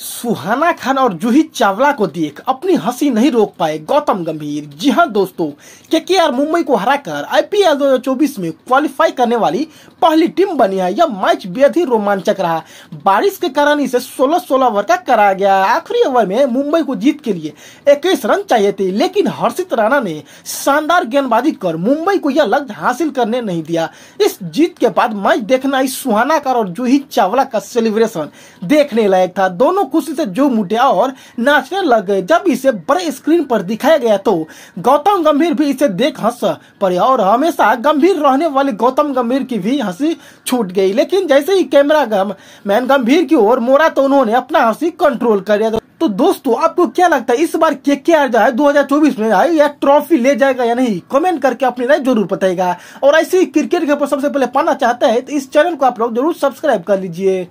सुहाना खान और जूही चावला को देख अपनी हंसी नहीं रोक पाए गौतम गंभीर जी हाँ दोस्तों के के आर मुंबई को हराकर आईपीएल 2024 में क्वालिफाई करने वाली पहली टीम बनी है यह मैच बेहद ही रोमांचक रहा बारिश के कारण इसे 16-16 ओवर का कराया गया आखिरी ओवर में मुंबई को जीत के लिए इक्कीस रन चाहिए थे लेकिन हर्षित राणा ने शानदार गेंदबाजी कर मुंबई को यह लक्ष्य हासिल करने नहीं दिया इस जीत के बाद मैच देखना ही सुहाना खान और जूही चावला का सेलिब्रेशन देखने लायक था दोनों दोनों खुशी से झूम और नाचने लग गए जब इसे बड़े स्क्रीन पर दिखाया गया तो गौतम गंभीर भी इसे देख हंस पड़े और हमेशा गंभीर रहने वाले गौतम गंभीर की भी हंसी छूट गई लेकिन जैसे ही कैमरा गम, मैन गंभीर की ओर मोड़ा तो उन्होंने अपना हंसी कंट्रोल कर दिया तो दोस्तों आपको क्या लगता है इस बार के के आर जो है 2024 में आई या ट्रॉफी ले जाएगा या नहीं कमेंट करके अपनी राय जरूर बताएगा और ऐसे ही क्रिकेट के ऊपर सबसे पहले पाना चाहते हैं तो इस चैनल को आप लोग जरूर सब्सक्राइब कर लीजिए